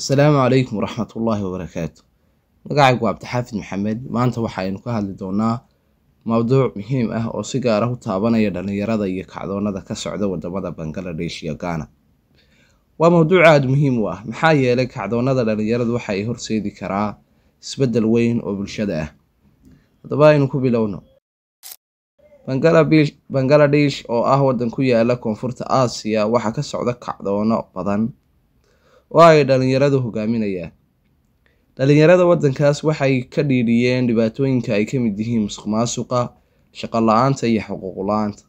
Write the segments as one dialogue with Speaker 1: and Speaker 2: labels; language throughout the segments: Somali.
Speaker 1: asalaamu calaykum waraxmatullaahi wabarakaatu magacaygu waa cabdixaafid maxamed maanta waxaaynu ka hadli doonaa mowduuc muhiim ah oo si gaara ah u taabanaya dhallinyarada iyo kacdoonnada ka socda wadamada bangaladesh iyo gaana waa mowduuc aada muhiim u ah maxaa yeelay kacdoonnada dhallinyaradu waxa ay horseedi karaa isbeddel weyn oo bulshada ah haddaba aynu ku bilowno bangaladesh oo ah waddan ku yaala koonfurta aasiya waxaa ka socda kacdoonno badan oo ay dhallinyaradu hogaaminayaan dhallinyarada waddankaas waxay ka dhiidhiyeen dhibaatooyinka ay ka mid yihiin musuq maasuqa shaqo la-aanta iyo xuquuqla aanta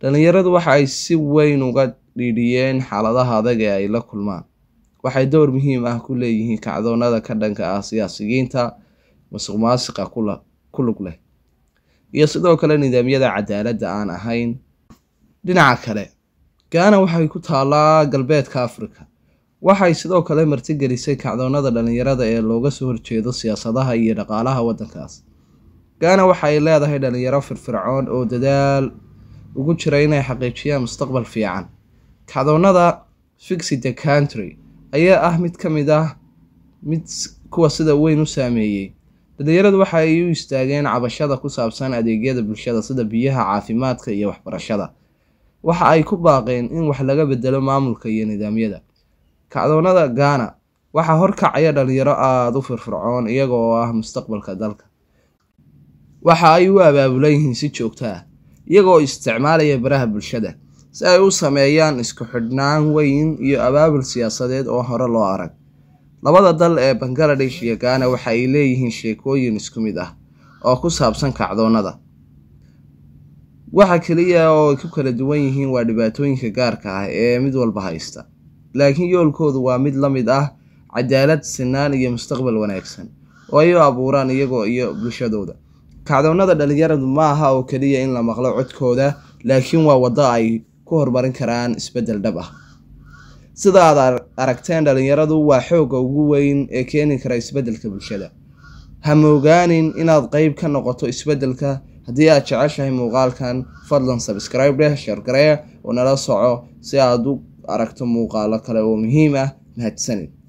Speaker 1: dhallinyaradu waxa ay si weyn uga dhiidhiyeen xaaladaha adag ee ay la kulmaan waxay dowr muhiim ah ku leeyihiin kacdoonnada ka dhanka ah siyaasiyiinta musuq maasiqa ku lug leh iyo sidoo kale nidaamyada cadaaladda aan ahayn dhinaca kale gaana waxay ku taallaa galbeedka afrika waxay sidoo kale martigelisay kacdoonnada dhallinyarada ee looga soo horjeedo siyaasadaha iyo dhaqaalaha waddankaas gaana ay leedahay dhallinyaro firfircoon oo dadaal ugu jira inay xaqiijiyaan mustaqbal fiican kacdoonnada fixi the country ayaa ah mid ka mid ah mid kuwa sida weyn u saameeyey dhallinyaradu waxa ay u istaageen cabashada ku saabsan adeegyada bulshada sida biyaha caafimaadka iyo waxbarashada waxa ay ku baaqeen in wax laga bedelo maamulka iyo nidaamyada kacdoonada gaana waxaa horkacaya dhalinyaro aada u firfircoon iyagoo ah mustaqbalka dalka waxa ay u abaabulan yihiin si joogto ah iyagoo isticmaalaya baraha bulshada si ay u sameeyaan isku xidhnaan weyn iyo abaabul siyaasadeed oo hore loo arag labada dal ee bangaladesh iyo gaana waxa ay leeyihiin sheekooyin isku mid ah oo ku saabsan kacdoonada waxa keliya oo ay ku kala duwan yihiin waa dhibaatooyinka gaarka ah ee mid walba haysta laakiin yoolkoodu waa mid la mid ah cadaalad sinaan iyo mustaqbal wanaagsan oo ay u abuuraan iyagoo iyo bulshadooda kacdoonnada dhalinyaradu ma aha oo keliya in la maqlo codkooda laakiin waa waddo ay ku horumarin karaan isbeddel dhab ah sida aragteen dhalinyaradu waa xoogga ugu weyn ee keeni kara isbeddelka bulshada ha moogaanin inaad qeyb ka noqoto isbeddelka haddii aad jeceshahay muuqaalkan fadlan sabscribe dheh sheergaree oo nala soco si aad u aragto muuqaalo kale oo muhiim ah mahadsanid